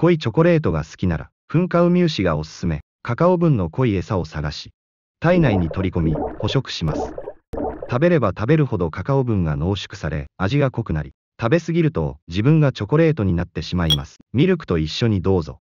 濃いチョコレートが好きなら、噴火ウミウシがおすすめ、カカオ分の濃い餌を探し、体内に取り込み、捕食します。食べれば食べるほどカカオ分が濃縮され、味が濃くなり、食べ過ぎると自分がチョコレートになってしまいます。ミルクと一緒にどうぞ。